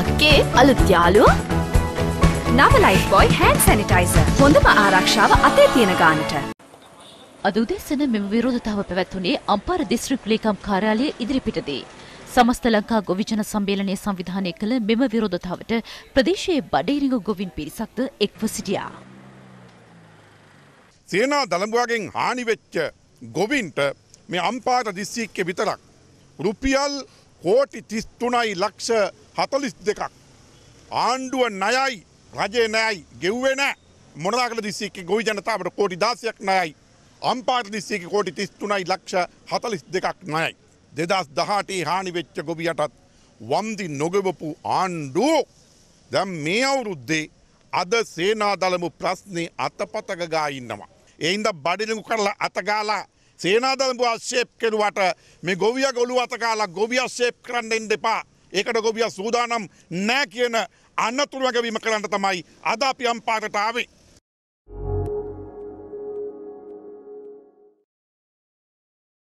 අක්කේ අලුත් යාලුවෝ නව life බොයි හෑන් sanitiser හොඳම ආරක්ෂාව අතේ තියෙන ගානට. අද උදෙසන මෙම විරෝධතාව පැවැත්වුණේ අම්පාර දිස්ත්‍රික් ලේකම් කාර්යාලය ඉදිරිපිටදී. සමස්ත ලංකා ගොවිජන සම්මේලනය සංවිධානය කළ මෙම විරෝධතාවට ප්‍රදේශයේ බඩේරිඟ ගොවින් පිරිසක්ද එක්ව සිටියා. සේනා දළඹුවගෙන් හානිවෙච්ච ගොවින්ට මේ අම්පාර දිස්ත්‍රික්කෙ විතරක් රුපියල් කෝටි තිස්තුනයි ලක්ෂ හතලිස් දෙකක්. ආණ්ඩුව නයයි රජය නෑයි ගෙව්වෙන මොනදාකල දිස්සේක ගොවි ජනතාවට කෝටි දාසයක් නයයි. අම්පාට දිස්සේක කෝටි තිස්තුනයි ලක්ෂ හතලිස් දෙකක් නයයි. දෙදස් දහටේ හානිවෙච්ච ගොබියටත් වම්දි නොගවපු ආණ්ඩුව දැම් මේ අවුරුද්දේ අද සේනාදළමු ප්‍රශ්නය අතපතකගා ඉන්නවා. එයින්ද බඩිලඟු කරලා අතගාලා සේනාදරපු අශ්‍යේප් කෙරුවට මේ ගොවිය ගොලු අත කාලා ගොවිය ශේප් කරන්න එන්න දෙපා ඒකට ගොවිය සූදානම් නෑ කියන අන්නතුරුවගවීම කරන්න තමයි අද අපි අම්පාතට ආවේ